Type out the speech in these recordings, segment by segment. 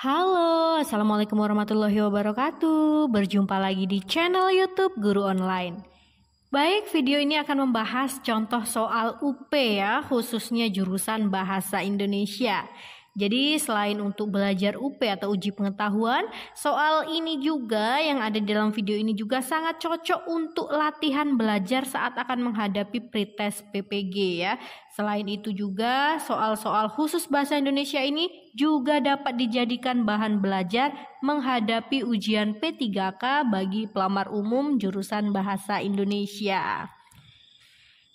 Halo, Assalamualaikum warahmatullahi wabarakatuh. Berjumpa lagi di channel YouTube Guru Online. Baik, video ini akan membahas contoh soal UP ya, khususnya jurusan Bahasa Indonesia. Jadi selain untuk belajar UP atau uji pengetahuan, soal ini juga yang ada dalam video ini juga sangat cocok untuk latihan belajar saat akan menghadapi pretest PPG ya. Selain itu juga soal-soal khusus bahasa Indonesia ini juga dapat dijadikan bahan belajar menghadapi ujian P3K bagi pelamar umum jurusan bahasa Indonesia.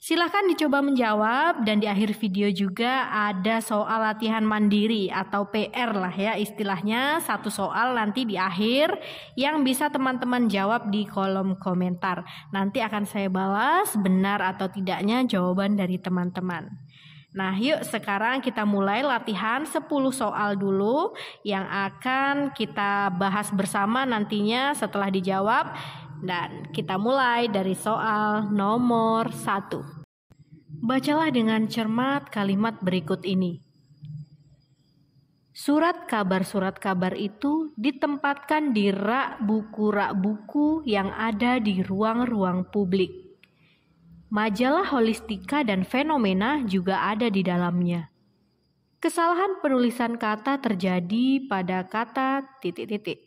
Silahkan dicoba menjawab dan di akhir video juga ada soal latihan mandiri atau PR lah ya istilahnya satu soal nanti di akhir yang bisa teman-teman jawab di kolom komentar. Nanti akan saya balas benar atau tidaknya jawaban dari teman-teman. Nah, yuk sekarang kita mulai latihan 10 soal dulu yang akan kita bahas bersama nantinya setelah dijawab dan kita mulai dari soal nomor satu. Bacalah dengan cermat kalimat berikut ini. Surat kabar-surat kabar itu ditempatkan di rak buku-rak buku yang ada di ruang-ruang publik. Majalah holistika dan fenomena juga ada di dalamnya. Kesalahan penulisan kata terjadi pada kata titik-titik.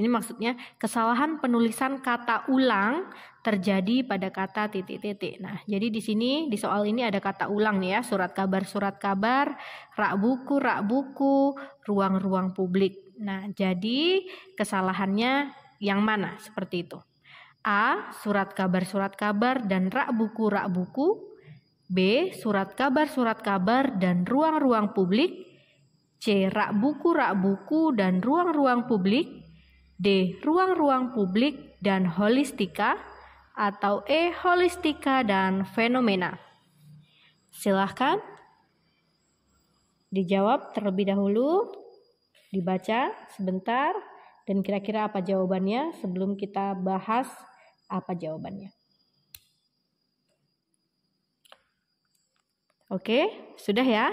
Ini maksudnya kesalahan penulisan kata ulang terjadi pada kata titik-titik. Nah, jadi di sini di soal ini ada kata ulang nih ya, surat kabar, surat kabar, rak buku, rak buku, ruang-ruang publik. Nah, jadi kesalahannya yang mana? Seperti itu. A. Surat kabar, surat kabar dan rak buku, rak buku. B. Surat kabar, surat kabar dan ruang-ruang publik. C. Rak buku, rak buku dan ruang-ruang publik. D. Ruang-ruang publik dan holistika atau E. Holistika dan fenomena. Silahkan dijawab terlebih dahulu, dibaca sebentar, dan kira-kira apa jawabannya sebelum kita bahas apa jawabannya. Oke, sudah ya?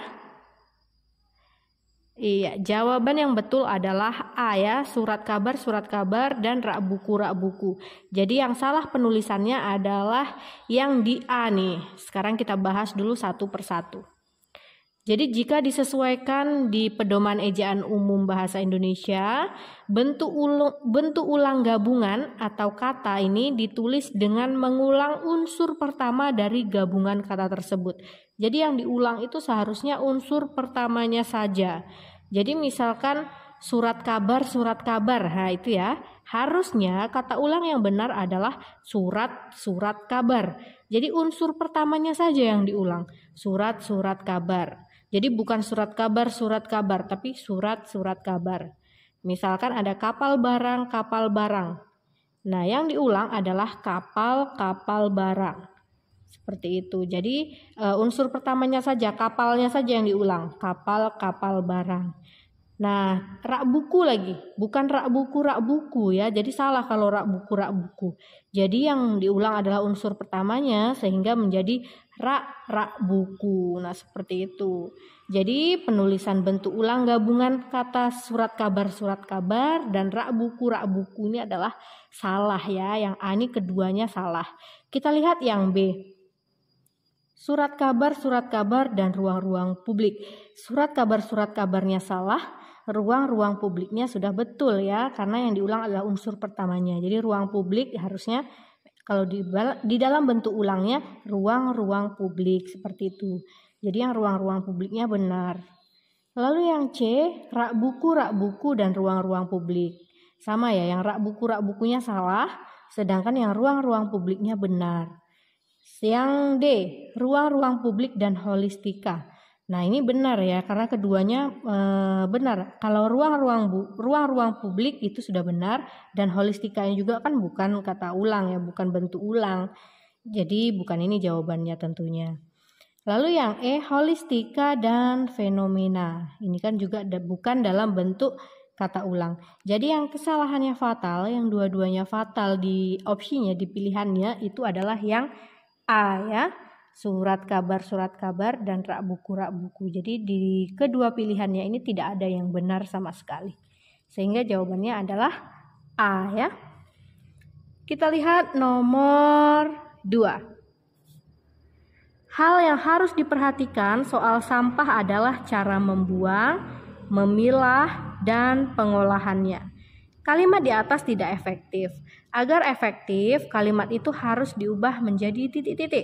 Iya, jawaban yang betul adalah A ya, surat kabar, surat kabar, dan rak buku, rak buku. Jadi yang salah penulisannya adalah yang di A nih. Sekarang kita bahas dulu satu persatu. Jadi jika disesuaikan di pedoman ejaan umum bahasa Indonesia, bentuk ulang, bentuk ulang gabungan atau kata ini ditulis dengan mengulang unsur pertama dari gabungan kata tersebut. Jadi yang diulang itu seharusnya unsur pertamanya saja. Jadi misalkan surat kabar, surat kabar, ha itu ya. Harusnya kata ulang yang benar adalah surat, surat kabar. Jadi unsur pertamanya saja yang diulang, surat, surat kabar. Jadi bukan surat kabar, surat kabar, tapi surat, surat kabar. Misalkan ada kapal barang, kapal barang. Nah, yang diulang adalah kapal, kapal barang seperti itu. Jadi uh, unsur pertamanya saja kapalnya saja yang diulang, kapal-kapal barang. Nah, rak buku lagi, bukan rak buku rak buku ya. Jadi salah kalau rak buku rak buku. Jadi yang diulang adalah unsur pertamanya sehingga menjadi rak rak buku. Nah, seperti itu. Jadi penulisan bentuk ulang gabungan kata surat kabar surat kabar dan rak buku rak buku ini adalah salah ya. Yang A ini keduanya salah. Kita lihat yang B surat kabar-surat kabar dan ruang-ruang publik. Surat kabar-surat kabarnya salah, ruang-ruang publiknya sudah betul ya, karena yang diulang adalah unsur pertamanya. Jadi ruang publik harusnya kalau di, di dalam bentuk ulangnya ruang-ruang publik seperti itu. Jadi yang ruang-ruang publiknya benar. Lalu yang C, rak buku, rak buku dan ruang-ruang publik. Sama ya, yang rak buku, rak bukunya salah, sedangkan yang ruang-ruang publiknya benar siang D, ruang-ruang publik dan holistika. Nah, ini benar ya karena keduanya e, benar. Kalau ruang-ruang ruang-ruang publik itu sudah benar dan holistika yang juga kan bukan kata ulang ya, bukan bentuk ulang. Jadi bukan ini jawabannya tentunya. Lalu yang E, holistika dan fenomena. Ini kan juga da bukan dalam bentuk kata ulang. Jadi yang kesalahannya fatal, yang dua-duanya fatal di opsinya, di pilihannya itu adalah yang A ya surat kabar surat kabar dan rak buku rak buku jadi di kedua pilihannya ini tidak ada yang benar sama sekali sehingga jawabannya adalah A ya kita lihat nomor 2 Hal yang harus diperhatikan soal sampah adalah cara membuang, memilah, dan pengolahannya. Kalimat di atas tidak efektif. Agar efektif, kalimat itu harus diubah menjadi titik-titik.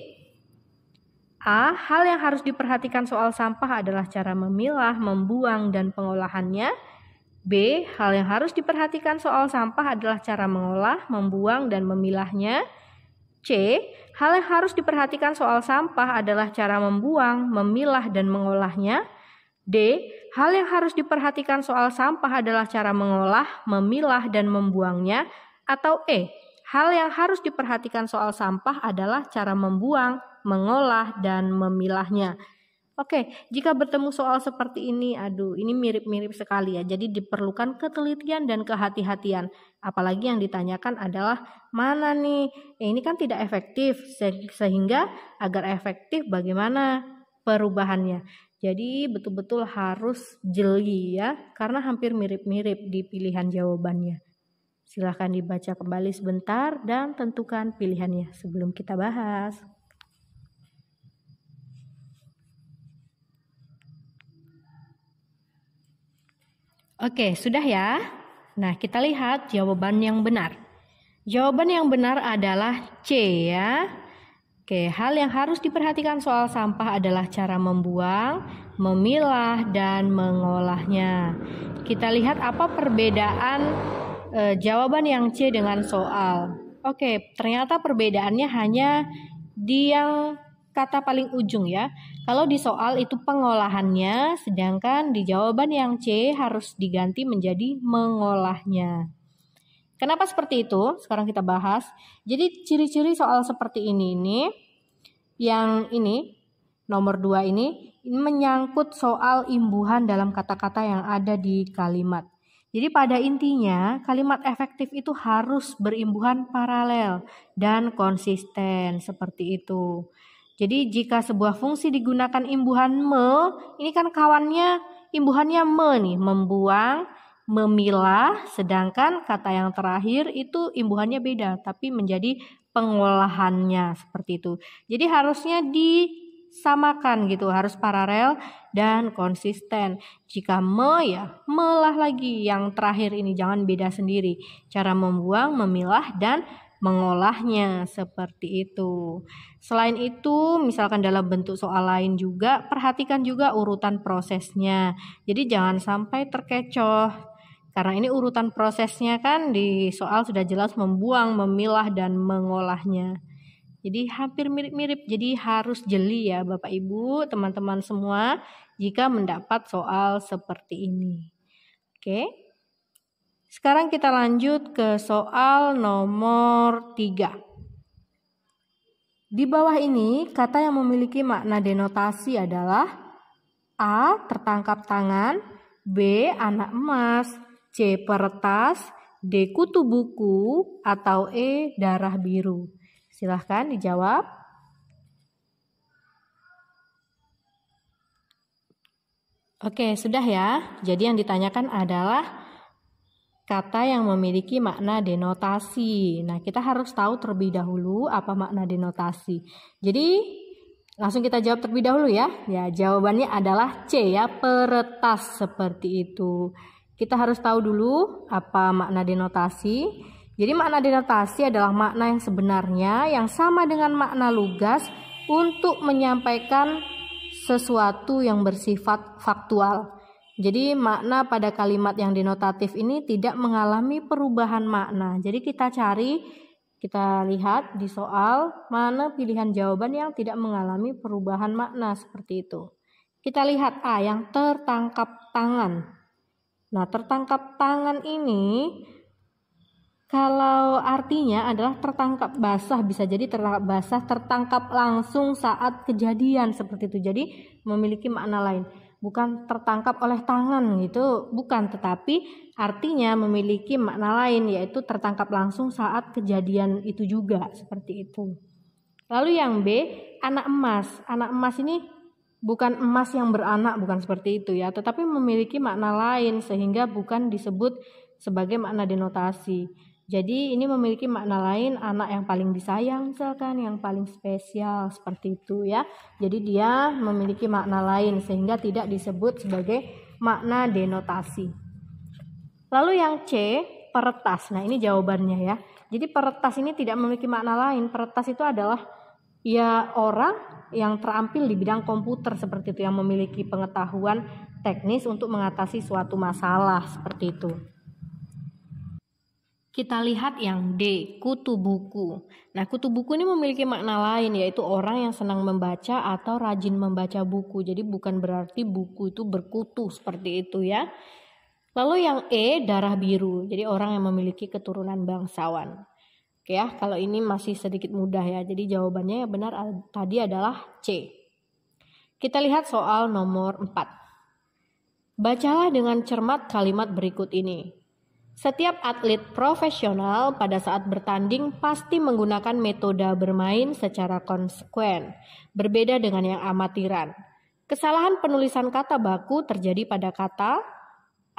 A. Hal yang harus diperhatikan soal sampah adalah cara memilah, membuang, dan pengolahannya. B. Hal yang harus diperhatikan soal sampah adalah cara mengolah, membuang, dan memilahnya. C. Hal yang harus diperhatikan soal sampah adalah cara membuang, memilah, dan mengolahnya. D. Hal yang harus diperhatikan soal sampah adalah cara mengolah, memilah, dan membuangnya, atau E. Hal yang harus diperhatikan soal sampah adalah cara membuang, mengolah, dan memilahnya. Oke, jika bertemu soal seperti ini, aduh, ini mirip-mirip sekali ya. Jadi diperlukan ketelitian dan kehati-hatian. Apalagi yang ditanyakan adalah mana nih? Ya, ini kan tidak efektif, sehingga agar efektif bagaimana perubahannya. Jadi betul-betul harus jeli ya, karena hampir mirip-mirip di pilihan jawabannya. Silahkan dibaca kembali sebentar dan tentukan pilihannya sebelum kita bahas. Oke, sudah ya. Nah, kita lihat jawaban yang benar. Jawaban yang benar adalah C ya. Oke, hal yang harus diperhatikan soal sampah adalah cara membuang, memilah, dan mengolahnya. Kita lihat apa perbedaan e, jawaban yang C dengan soal. Oke, ternyata perbedaannya hanya di yang kata paling ujung ya. Kalau di soal itu pengolahannya, sedangkan di jawaban yang C harus diganti menjadi mengolahnya. Kenapa seperti itu? Sekarang kita bahas. Jadi ciri-ciri soal seperti ini ini yang ini nomor dua ini, ini menyangkut soal imbuhan dalam kata-kata yang ada di kalimat. Jadi pada intinya kalimat efektif itu harus berimbuhan paralel dan konsisten seperti itu. Jadi jika sebuah fungsi digunakan imbuhan me, ini kan kawannya imbuhannya me nih, membuang, memilah, sedangkan kata yang terakhir itu imbuhannya beda, tapi menjadi pengolahannya seperti itu. Jadi harusnya disamakan gitu, harus paralel dan konsisten. Jika me ya melah lagi yang terakhir ini jangan beda sendiri. Cara membuang, memilah dan mengolahnya seperti itu. Selain itu, misalkan dalam bentuk soal lain juga perhatikan juga urutan prosesnya. Jadi jangan sampai terkecoh karena ini urutan prosesnya kan di soal sudah jelas membuang, memilah dan mengolahnya. Jadi hampir mirip-mirip. Jadi harus jeli ya Bapak Ibu, teman-teman semua jika mendapat soal seperti ini. Oke. Sekarang kita lanjut ke soal nomor 3. Di bawah ini, kata yang memiliki makna denotasi adalah A. Tertangkap tangan B. Anak emas C. Peretas, D. Kutu buku, atau E. Darah biru? Silahkan dijawab. Oke, sudah ya. Jadi yang ditanyakan adalah kata yang memiliki makna denotasi. Nah, kita harus tahu terlebih dahulu apa makna denotasi. Jadi, langsung kita jawab terlebih dahulu ya. Ya, jawabannya adalah C ya, peretas seperti itu. Kita harus tahu dulu apa makna denotasi. Jadi makna denotasi adalah makna yang sebenarnya yang sama dengan makna lugas untuk menyampaikan sesuatu yang bersifat faktual. Jadi makna pada kalimat yang denotatif ini tidak mengalami perubahan makna. Jadi kita cari, kita lihat di soal mana pilihan jawaban yang tidak mengalami perubahan makna seperti itu. Kita lihat A yang tertangkap tangan. Nah, tertangkap tangan ini kalau artinya adalah tertangkap basah, bisa jadi tertangkap basah, tertangkap langsung saat kejadian seperti itu. Jadi memiliki makna lain, bukan tertangkap oleh tangan gitu, bukan, tetapi artinya memiliki makna lain yaitu tertangkap langsung saat kejadian itu juga seperti itu. Lalu yang B, anak emas. Anak emas ini bukan emas yang beranak bukan seperti itu ya tetapi memiliki makna lain sehingga bukan disebut sebagai makna denotasi jadi ini memiliki makna lain anak yang paling disayang misalkan yang paling spesial seperti itu ya jadi dia memiliki makna lain sehingga tidak disebut sebagai makna denotasi lalu yang C peretas nah ini jawabannya ya jadi peretas ini tidak memiliki makna lain peretas itu adalah ya orang yang terampil di bidang komputer seperti itu yang memiliki pengetahuan teknis untuk mengatasi suatu masalah seperti itu. Kita lihat yang D, kutu buku. Nah, kutu buku ini memiliki makna lain yaitu orang yang senang membaca atau rajin membaca buku. Jadi bukan berarti buku itu berkutu seperti itu ya. Lalu yang E, darah biru. Jadi orang yang memiliki keturunan bangsawan. Oke ya, kalau ini masih sedikit mudah ya. Jadi jawabannya yang benar tadi adalah C. Kita lihat soal nomor 4. Bacalah dengan cermat kalimat berikut ini. Setiap atlet profesional pada saat bertanding pasti menggunakan metode bermain secara konsekuen, berbeda dengan yang amatiran. Kesalahan penulisan kata baku terjadi pada kata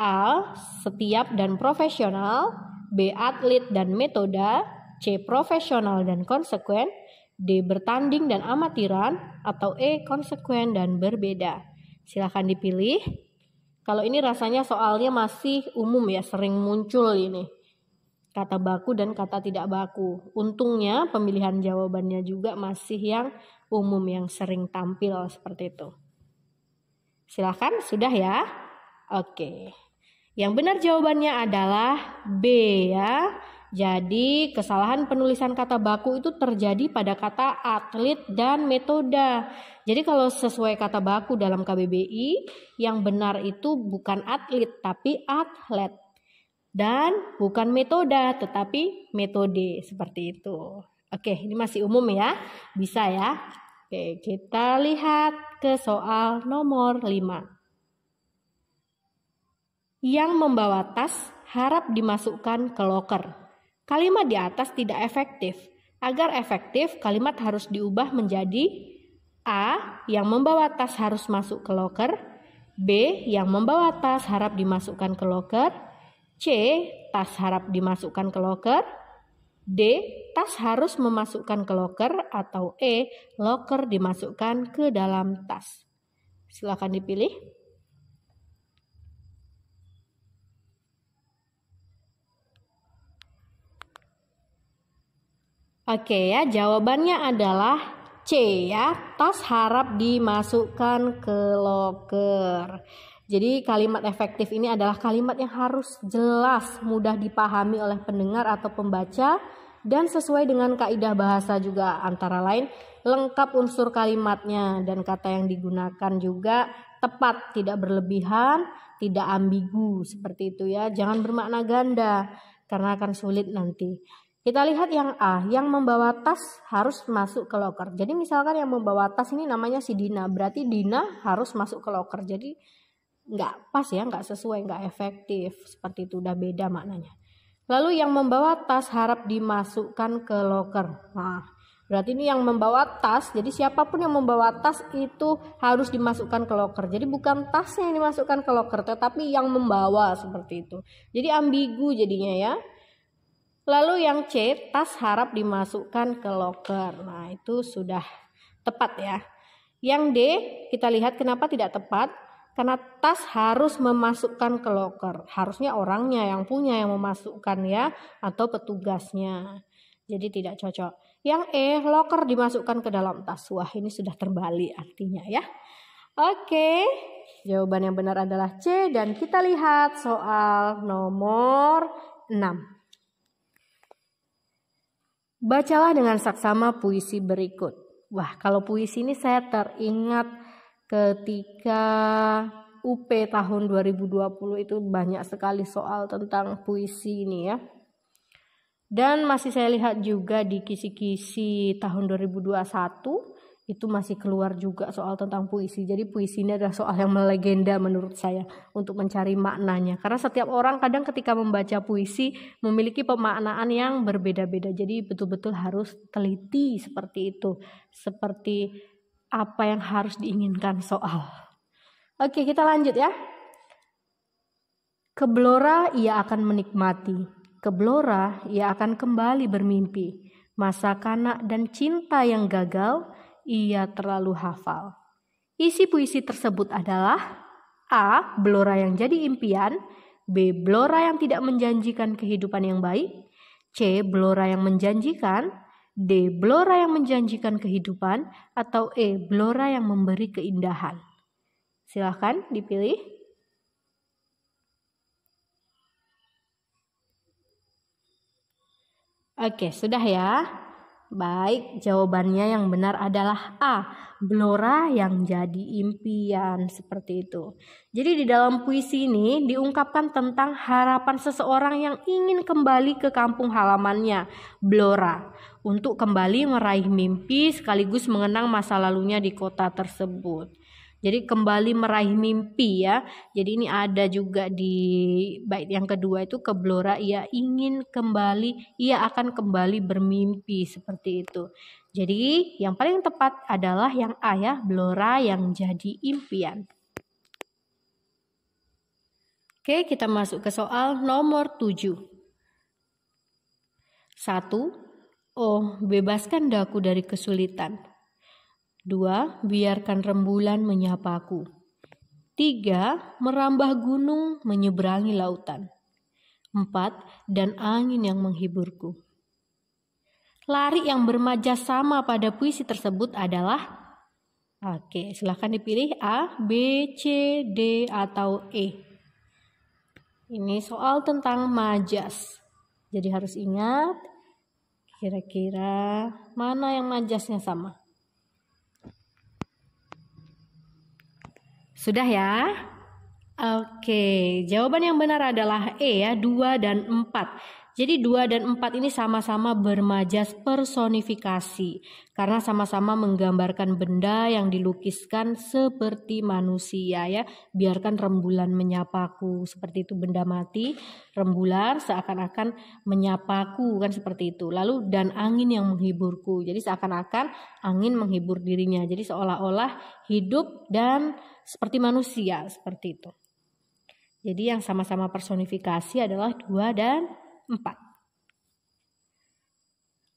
A. Setiap dan profesional B. Atlet dan metode C. Profesional dan konsekuen, D. Bertanding dan amatiran, atau E. Konsekuen dan berbeda. Silahkan dipilih. Kalau ini rasanya soalnya masih umum ya, sering muncul ini. Kata baku dan kata tidak baku. Untungnya pemilihan jawabannya juga masih yang umum yang sering tampil seperti itu. Silahkan, sudah ya? Oke. Yang benar jawabannya adalah B ya. Jadi, kesalahan penulisan kata baku itu terjadi pada kata atlet dan metoda. Jadi, kalau sesuai kata baku dalam KBBI, yang benar itu bukan atlet, tapi atlet. Dan bukan metoda tetapi metode. Seperti itu. Oke, ini masih umum ya. Bisa ya. Oke, kita lihat ke soal nomor 5 yang membawa tas harap dimasukkan ke loker. Kalimat di atas tidak efektif. Agar efektif, kalimat harus diubah menjadi A. Yang membawa tas harus masuk ke loker. B. Yang membawa tas harap dimasukkan ke loker. C. Tas harap dimasukkan ke loker. D. Tas harus memasukkan ke loker atau E. Loker dimasukkan ke dalam tas. Silakan dipilih. Oke ya, jawabannya adalah C ya, tas harap dimasukkan ke loker. Jadi kalimat efektif ini adalah kalimat yang harus jelas, mudah dipahami oleh pendengar atau pembaca dan sesuai dengan kaidah bahasa juga antara lain lengkap unsur kalimatnya dan kata yang digunakan juga tepat, tidak berlebihan, tidak ambigu seperti itu ya. Jangan bermakna ganda karena akan sulit nanti. Kita lihat yang A, yang membawa tas harus masuk ke loker. Jadi misalkan yang membawa tas ini namanya si Dina, berarti Dina harus masuk ke loker. Jadi nggak pas ya, nggak sesuai, nggak efektif. Seperti itu, udah beda maknanya. Lalu yang membawa tas harap dimasukkan ke loker. Nah, berarti ini yang membawa tas, jadi siapapun yang membawa tas itu harus dimasukkan ke loker. Jadi bukan tasnya yang dimasukkan ke loker, tetapi yang membawa seperti itu. Jadi ambigu jadinya ya. Lalu yang C, tas harap dimasukkan ke loker. Nah, itu sudah tepat ya. Yang D, kita lihat kenapa tidak tepat? Karena tas harus memasukkan ke loker. Harusnya orangnya yang punya yang memasukkan ya atau petugasnya. Jadi tidak cocok. Yang E, loker dimasukkan ke dalam tas. Wah, ini sudah terbalik artinya ya. Oke, jawaban yang benar adalah C dan kita lihat soal nomor 6. Bacalah dengan saksama puisi berikut. Wah, kalau puisi ini saya teringat ketika UP tahun 2020 itu banyak sekali soal tentang puisi ini ya. Dan masih saya lihat juga di kisi-kisi tahun 2021 itu masih keluar juga soal tentang puisi. Jadi puisi ini adalah soal yang melegenda menurut saya untuk mencari maknanya. Karena setiap orang kadang ketika membaca puisi memiliki pemaknaan yang berbeda-beda. Jadi betul-betul harus teliti seperti itu. Seperti apa yang harus diinginkan soal. Oke, kita lanjut ya. Keblora ia akan menikmati, keblora ia akan kembali bermimpi. Masa kanak dan cinta yang gagal, ia terlalu hafal. Isi puisi tersebut adalah A. Blora yang jadi impian B. Blora yang tidak menjanjikan kehidupan yang baik C. Blora yang menjanjikan D. Blora yang menjanjikan kehidupan atau E. Blora yang memberi keindahan. Silahkan dipilih. Oke, sudah ya. Baik, jawabannya yang benar adalah A. Blora yang jadi impian seperti itu. Jadi di dalam puisi ini diungkapkan tentang harapan seseorang yang ingin kembali ke kampung halamannya, Blora, untuk kembali meraih mimpi sekaligus mengenang masa lalunya di kota tersebut. Jadi kembali meraih mimpi ya. Jadi ini ada juga di bait yang kedua itu ke Blora. ia ingin kembali, ia akan kembali bermimpi seperti itu. Jadi yang paling tepat adalah yang A ya, blora yang jadi impian. Oke, kita masuk ke soal nomor 7. 1. Oh, bebaskan daku dari kesulitan. Dua, biarkan rembulan menyapaku. Tiga, merambah gunung menyeberangi lautan. Empat, dan angin yang menghiburku. Lari yang bermaja sama pada puisi tersebut adalah Oke, silahkan dipilih A, B, C, D, atau E. Ini soal tentang majas. Jadi harus ingat kira-kira mana yang majasnya sama. Sudah ya? Oke, jawaban yang benar adalah E ya, 2 dan 4. Jadi 2 dan 4 ini sama-sama bermajas personifikasi karena sama-sama menggambarkan benda yang dilukiskan seperti manusia ya. Biarkan rembulan menyapaku, seperti itu benda mati, rembulan seakan-akan menyapaku kan seperti itu. Lalu dan angin yang menghiburku. Jadi seakan-akan angin menghibur dirinya. Jadi seolah-olah hidup dan seperti manusia seperti itu. Jadi yang sama-sama personifikasi adalah dua dan empat.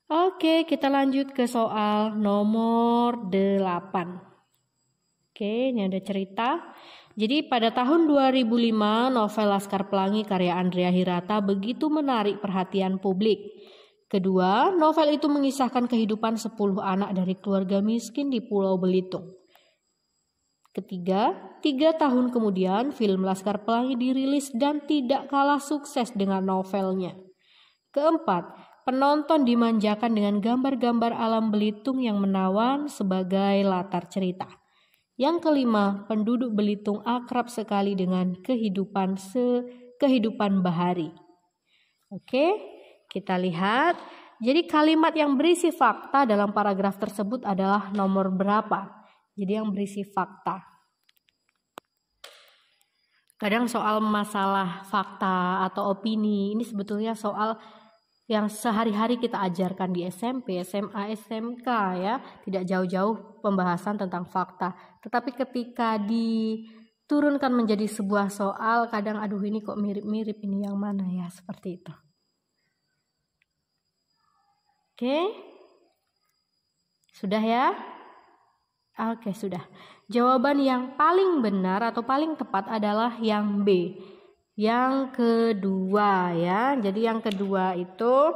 Oke, kita lanjut ke soal nomor delapan. Oke, ini ada cerita. Jadi pada tahun 2005, novel Laskar Pelangi karya Andrea Hirata begitu menarik perhatian publik. Kedua, novel itu mengisahkan kehidupan 10 anak dari keluarga miskin di Pulau Belitung. Ketiga, tiga tahun kemudian film Laskar Pelangi dirilis dan tidak kalah sukses dengan novelnya. Keempat, penonton dimanjakan dengan gambar-gambar alam Belitung yang menawan sebagai latar cerita. Yang kelima, penduduk Belitung akrab sekali dengan kehidupan se kehidupan bahari. Oke, kita lihat. Jadi kalimat yang berisi fakta dalam paragraf tersebut adalah nomor berapa? jadi yang berisi fakta. Kadang soal masalah fakta atau opini ini sebetulnya soal yang sehari-hari kita ajarkan di SMP, SMA, SMK ya, tidak jauh-jauh pembahasan tentang fakta. Tetapi ketika diturunkan menjadi sebuah soal, kadang aduh ini kok mirip-mirip ini yang mana ya, seperti itu. Oke. Sudah ya? Oke, sudah. Jawaban yang paling benar atau paling tepat adalah yang B. Yang kedua ya. Jadi yang kedua itu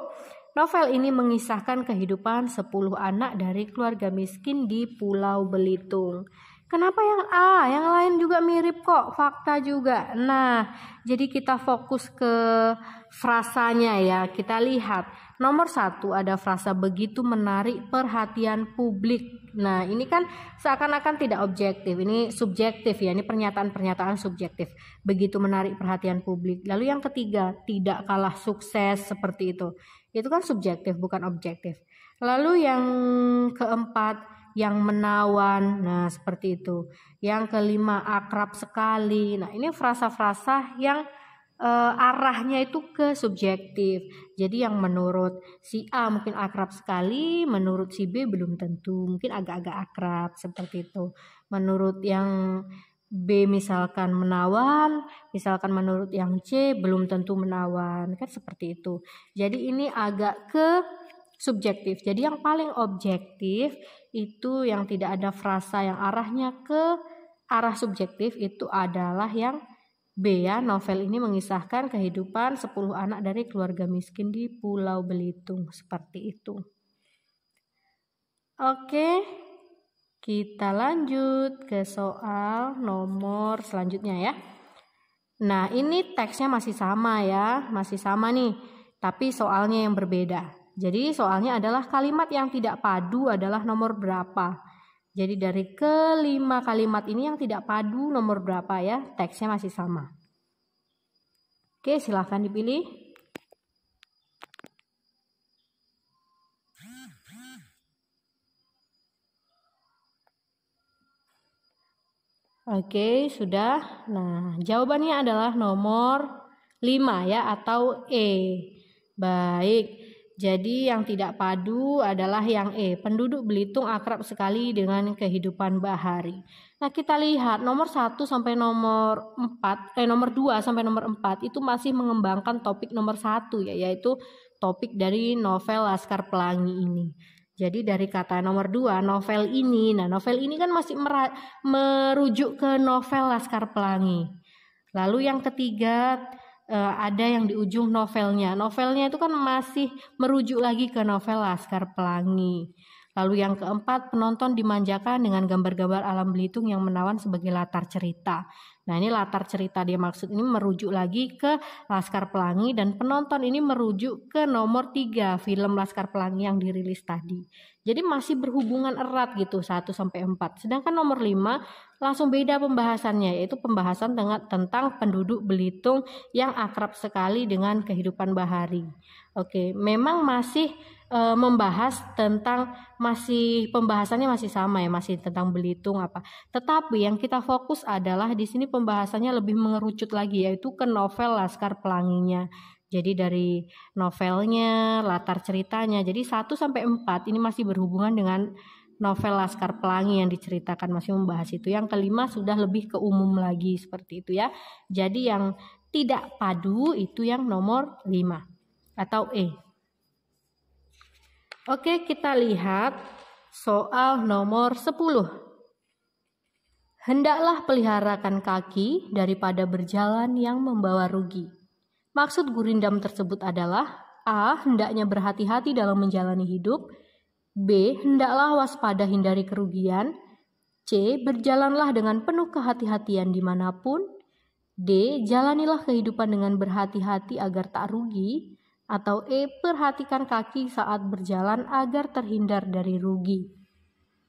novel ini mengisahkan kehidupan 10 anak dari keluarga miskin di Pulau Belitung. Kenapa yang A? Yang lain juga mirip kok, fakta juga. Nah, jadi kita fokus ke frasanya ya. Kita lihat Nomor satu ada frasa begitu menarik perhatian publik. Nah ini kan seakan-akan tidak objektif, ini subjektif ya, ini pernyataan-pernyataan subjektif. Begitu menarik perhatian publik. Lalu yang ketiga tidak kalah sukses seperti itu. Itu kan subjektif bukan objektif. Lalu yang keempat yang menawan, nah seperti itu. Yang kelima akrab sekali. Nah ini frasa-frasa yang uh, arahnya itu ke subjektif. Jadi yang menurut si A mungkin akrab sekali, menurut si B belum tentu, mungkin agak-agak akrab seperti itu. Menurut yang B misalkan menawan, misalkan menurut yang C belum tentu menawan, kan seperti itu. Jadi ini agak ke subjektif. Jadi yang paling objektif itu yang tidak ada frasa yang arahnya ke arah subjektif itu adalah yang B ya, novel ini mengisahkan kehidupan 10 anak dari keluarga miskin di Pulau Belitung seperti itu. Oke, kita lanjut ke soal nomor selanjutnya ya. Nah, ini teksnya masih sama ya, masih sama nih, tapi soalnya yang berbeda. Jadi soalnya adalah kalimat yang tidak padu adalah nomor berapa? Jadi dari kelima kalimat ini yang tidak padu nomor berapa ya? Teksnya masih sama. Oke, silahkan dipilih. Oke, sudah. Nah, jawabannya adalah nomor 5 ya atau E. Baik. Jadi yang tidak padu adalah yang E. Penduduk Belitung akrab sekali dengan kehidupan bahari. Nah kita lihat nomor 1 sampai nomor 4, eh nomor 2 sampai nomor 4 itu masih mengembangkan topik nomor 1 ya, yaitu topik dari novel Laskar Pelangi ini. Jadi dari kata nomor dua novel ini, nah novel ini kan masih merujuk ke novel Laskar Pelangi. Lalu yang ketiga Eh, ada yang di ujung novelnya. Novelnya itu kan masih merujuk lagi ke novel Laskar Pelangi. Lalu yang keempat, penonton dimanjakan dengan gambar-gambar alam Belitung yang menawan sebagai latar cerita. Nah ini latar cerita dia maksud ini merujuk lagi ke Laskar Pelangi dan penonton ini merujuk ke nomor tiga film Laskar Pelangi yang dirilis tadi. Jadi masih berhubungan erat gitu 1 sampai 4. Sedangkan nomor 5 langsung beda pembahasannya yaitu pembahasan tentang, tentang penduduk Belitung yang akrab sekali dengan kehidupan bahari. Oke, memang masih uh, membahas tentang masih pembahasannya masih sama ya, masih tentang Belitung apa. Tetapi yang kita fokus adalah di sini pembahasannya lebih mengerucut lagi yaitu ke novel Laskar Pelanginya. Jadi dari novelnya, latar ceritanya. Jadi 1 sampai 4 ini masih berhubungan dengan novel Laskar Pelangi yang diceritakan masih membahas itu. Yang kelima sudah lebih ke umum lagi seperti itu ya. Jadi yang tidak padu itu yang nomor 5 atau E. Oke, kita lihat soal nomor 10. Hendaklah peliharakan kaki daripada berjalan yang membawa rugi. Maksud gurindam tersebut adalah A. Hendaknya berhati-hati dalam menjalani hidup B. Hendaklah waspada hindari kerugian C. Berjalanlah dengan penuh kehati-hatian dimanapun D. Jalanilah kehidupan dengan berhati-hati agar tak rugi atau E. Perhatikan kaki saat berjalan agar terhindar dari rugi.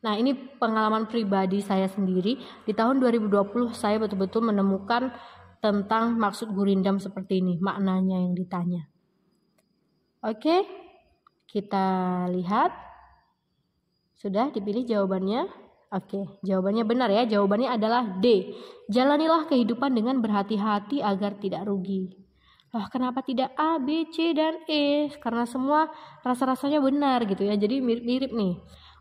Nah, ini pengalaman pribadi saya sendiri. Di tahun 2020 saya betul-betul menemukan tentang maksud gurindam seperti ini, maknanya yang ditanya. Oke, kita lihat. Sudah dipilih jawabannya? Oke, jawabannya benar ya. Jawabannya adalah D. Jalanilah kehidupan dengan berhati-hati agar tidak rugi oh kenapa tidak A, B, C, dan E? Karena semua rasa-rasanya benar gitu ya, jadi mirip-mirip nih.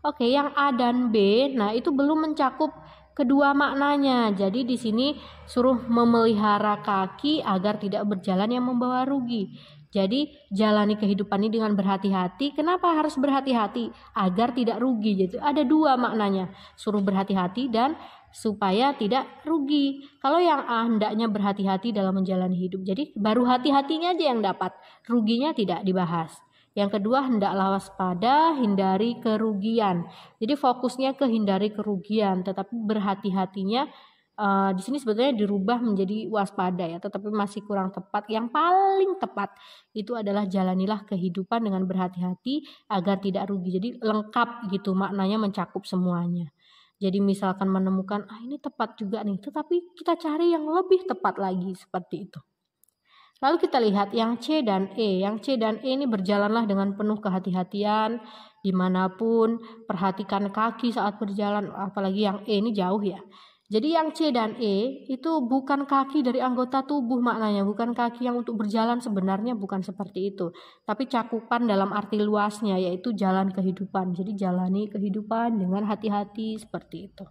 Oke, yang A dan B, nah itu belum mencakup kedua maknanya. Jadi di sini suruh memelihara kaki agar tidak berjalan yang membawa rugi. Jadi jalani kehidupan ini dengan berhati-hati. Kenapa harus berhati-hati? Agar tidak rugi. Jadi gitu. ada dua maknanya, suruh berhati-hati dan supaya tidak rugi. Kalau yang A ah, hendaknya berhati-hati dalam menjalani hidup. Jadi baru hati-hatinya aja yang dapat, ruginya tidak dibahas. Yang kedua hendaklah waspada, hindari kerugian. Jadi fokusnya ke hindari kerugian, tetapi berhati-hatinya Uh, di sini sebetulnya dirubah menjadi waspada ya, tetapi masih kurang tepat. Yang paling tepat itu adalah jalanilah kehidupan dengan berhati-hati agar tidak rugi. Jadi lengkap gitu maknanya mencakup semuanya. Jadi misalkan menemukan ah ini tepat juga nih, tetapi kita cari yang lebih tepat lagi seperti itu. Lalu kita lihat yang C dan E. Yang C dan E ini berjalanlah dengan penuh kehati-hatian dimanapun. Perhatikan kaki saat berjalan, apalagi yang E ini jauh ya. Jadi yang C dan E itu bukan kaki dari anggota tubuh maknanya, bukan kaki yang untuk berjalan sebenarnya bukan seperti itu. Tapi cakupan dalam arti luasnya yaitu jalan kehidupan. Jadi jalani kehidupan dengan hati-hati seperti itu.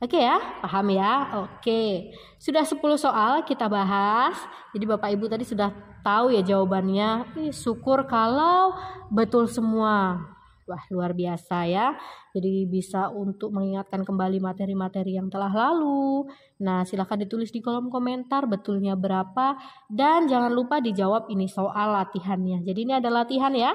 Oke ya, paham ya? Oke. Sudah 10 soal kita bahas. Jadi Bapak Ibu tadi sudah tahu ya jawabannya. syukur kalau betul semua. Wah, luar biasa ya. Jadi bisa untuk mengingatkan kembali materi-materi yang telah lalu. Nah, silahkan ditulis di kolom komentar betulnya berapa. Dan jangan lupa dijawab ini soal latihannya. Jadi ini ada latihan ya.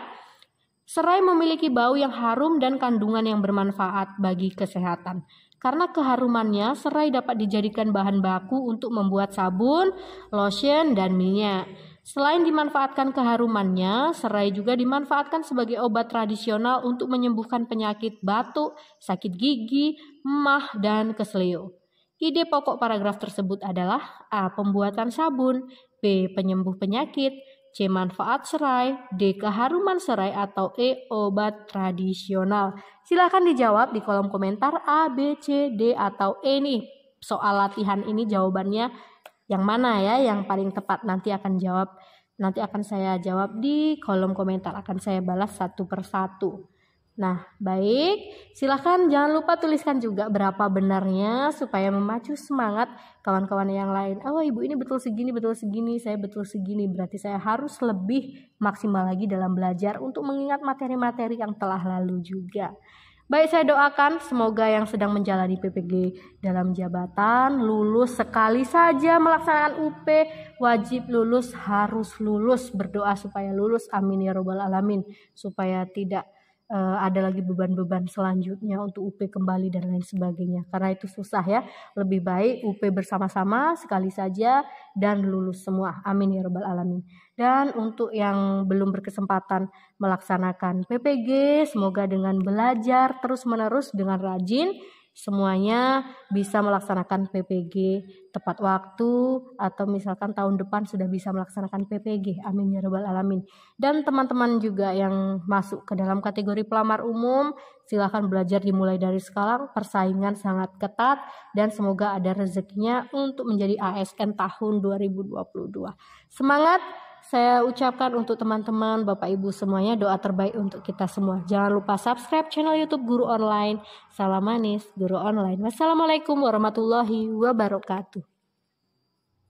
Serai memiliki bau yang harum dan kandungan yang bermanfaat bagi kesehatan. Karena keharumannya, serai dapat dijadikan bahan baku untuk membuat sabun, lotion, dan minyak. Selain dimanfaatkan keharumannya, serai juga dimanfaatkan sebagai obat tradisional untuk menyembuhkan penyakit batuk, sakit gigi, emah, dan keselio. Ide pokok paragraf tersebut adalah A. Pembuatan sabun B. Penyembuh penyakit C. Manfaat serai, D. Keharuman serai atau E. Obat tradisional. Silahkan dijawab di kolom komentar A, B, C, D, atau E nih. Soal latihan ini jawabannya yang mana ya yang paling tepat nanti akan jawab nanti akan saya jawab di kolom komentar akan saya balas satu persatu. Nah, baik, silahkan jangan lupa tuliskan juga berapa benarnya supaya memacu semangat kawan-kawan yang lain. Oh, ibu ini betul segini, betul segini, saya betul segini. Berarti saya harus lebih maksimal lagi dalam belajar untuk mengingat materi-materi yang telah lalu juga. Baik saya doakan semoga yang sedang menjalani PPG dalam jabatan lulus sekali saja melaksanakan UP wajib lulus harus lulus berdoa supaya lulus amin ya robbal alamin supaya tidak uh, ada lagi beban-beban selanjutnya untuk UP kembali dan lain sebagainya. Karena itu susah ya. Lebih baik UP bersama-sama sekali saja dan lulus semua. Amin ya rabbal alamin. Dan untuk yang belum berkesempatan melaksanakan PPG, semoga dengan belajar terus-menerus dengan rajin semuanya bisa melaksanakan PPG tepat waktu atau misalkan tahun depan sudah bisa melaksanakan PPG. Amin ya rabbal alamin. Dan teman-teman juga yang masuk ke dalam kategori pelamar umum, silahkan belajar dimulai dari sekarang. Persaingan sangat ketat dan semoga ada rezekinya untuk menjadi ASN tahun 2022. Semangat saya ucapkan untuk teman-teman, Bapak Ibu semuanya doa terbaik untuk kita semua. Jangan lupa subscribe channel YouTube Guru Online. Salam manis, Guru Online. Wassalamualaikum warahmatullahi wabarakatuh.